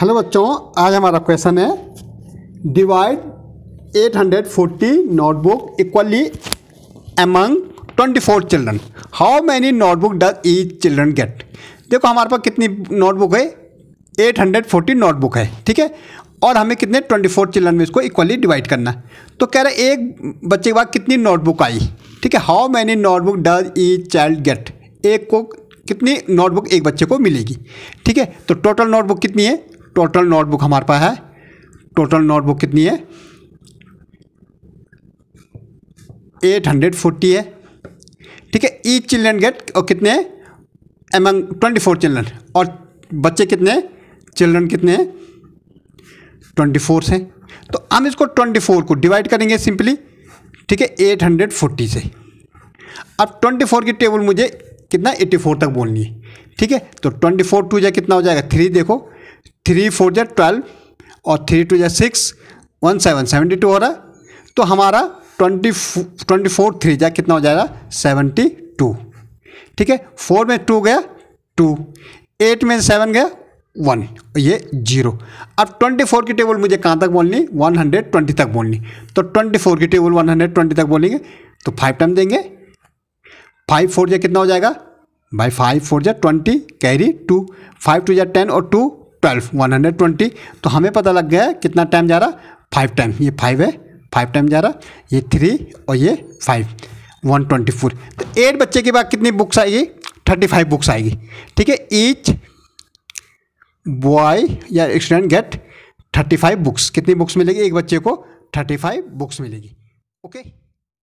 Hello बच्चों आज हमारा क्वेश्चन है divide 840 notebook equally among 24 children how many notebook does each children get देखो हमारे पास कितनी नोटबुक है 840 नोटबुक है ठीक है और हमें कितने 24 चिल्ड्रन में इसको इक्वली डिवाइड करना तो कह रहे एक बच्चे के बाद कितनी नोटबुक आई ठीक है how many notebook does each child get एक को कितनी नोटबुक एक बच्चे को मिलेगी ठीक है तो टोटल नोटबुक कितनी है टोटल नोटबुक हमारे पास है टोटल नोटबुक कितनी है एट हंड्रेड फोर्टी है ठीक है ईच चिल्ड्रन गेट और कितने एमंग ट्वेंटी फोर चिल्ड्रन और बच्चे कितने चिल्ड्रन कितने ट्वेंटी फोर से तो हम इसको ट्वेंटी फोर को डिवाइड करेंगे सिंपली ठीक है एट हंड्रेड फोर्टी से अब ट्वेंटी फोर की टेबल मुझे कितना एट्टी फोर तक बोलनी है ठीक है तो ट्वेंटी फोर टू जै कितना हो जाएगा थ्री देखो थ्री फोर जै ट्वेल्व और थ्री टू जै six one seven seventy two हो रहा तो हमारा ट्वेंटी ट्वेंटी फोर थ्री जै कितना हो जाएगा सेवेंटी टू ठीक है फोर में टू गया टू एट में सेवन गया वन ये जीरो अब ट्वेंटी फोर की टेबल मुझे कहाँ तक बोलनी वन हंड्रेड ट्वेंटी तक बोलनी तो ट्वेंटी फोर की टेबल वन हंड्रेड ट्वेंटी तक बोलेंगे तो फाइव टाइम देंगे फाइव फोर जै कितना हो जाएगा भाई फाइव फोर जै twenty carry two five two जै टेन और two twelve one hundred twenty तो हमें पता लग गया है कितना टाइम जा रहा फाइव टाइम ये फाइव है फाइव टाइम जा रहा ये थ्री और ये फाइव वन ट्वेंटी फोर तो एट बच्चे के बाद कितनी बुक्स आएगी थर्टी फाइव बुक्स आएगी ठीक है ईच बॉय या student get thirty five books कितनी बुक्स मिलेगी एक बच्चे को थर्टी फाइव बुक्स मिलेगी ओके okay?